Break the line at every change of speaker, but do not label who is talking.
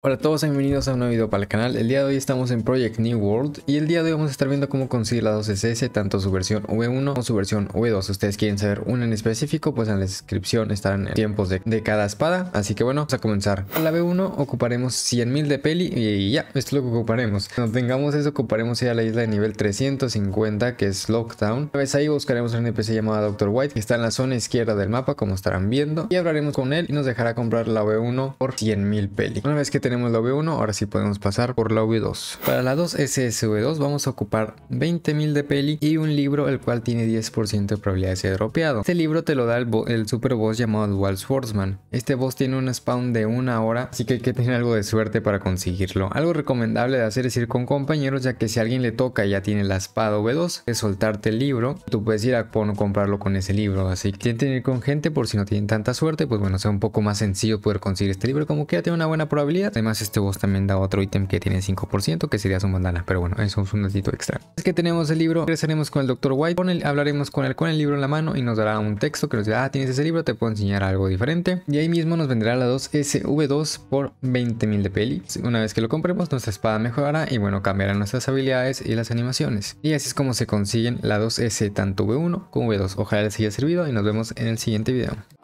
Hola a todos, bienvenidos a un nuevo video para el canal. El día de hoy estamos en Project New World y el día de hoy vamos a estar viendo cómo conseguir la 2SS, tanto su versión V1 como su versión V2. Si ustedes quieren saber una en específico, pues en la descripción estarán tiempos de, cada espada. Así que bueno, vamos a comenzar. La V1 ocuparemos 100.000 de peli y ya, esto es lo que ocuparemos. Cuando tengamos eso, ocuparemos ya la isla de nivel 350, que es Lockdown. Una vez ahí buscaremos un NPC llamado Dr. White, que está en la zona izquierda del mapa, como estarán viendo, y hablaremos con él y nos dejará comprar la V1 por 100.000 peli. Una vez que tenemos la V1, ahora sí podemos pasar por la V2. Para la 2 SSV2 vamos a ocupar 20.000 de peli y un libro el cual tiene 10% de probabilidad de ser dropeado. Este libro te lo da el, super boss llamado Dual Swordsman. Este boss tiene un spawn de una hora, así que hay que tener algo de suerte para conseguirlo. Algo recomendable de hacer es ir con compañeros ya que si alguien le toca y ya tiene la espada V2, es soltarte el libro, tú puedes ir a comprarlo con ese libro. Así que tienen que ir con gente por si no tienen tanta suerte, pues bueno, sea un poco más sencillo poder conseguir este libro. Como que ya tiene una buena probabilidad, Además, este boss también da otro ítem que tiene 5%, que sería su mandala. Pero bueno, eso es un datito extra. Es que tenemos el libro, regresaremos con el Dr. White, hablaremos con él con el libro en la mano y nos dará un texto que nos dirá, ah, tienes ese libro, te puedo enseñar algo diferente. Y ahí mismo nos vendrá la 2SV2 por 20.000 de peli. Una vez que lo compremos, nuestra espada mejorará y bueno, cambiarán nuestras habilidades y las animaciones. Y así es como se consiguen la 2S tanto V1 como V2. Ojalá les haya servido y nos vemos en el siguiente video.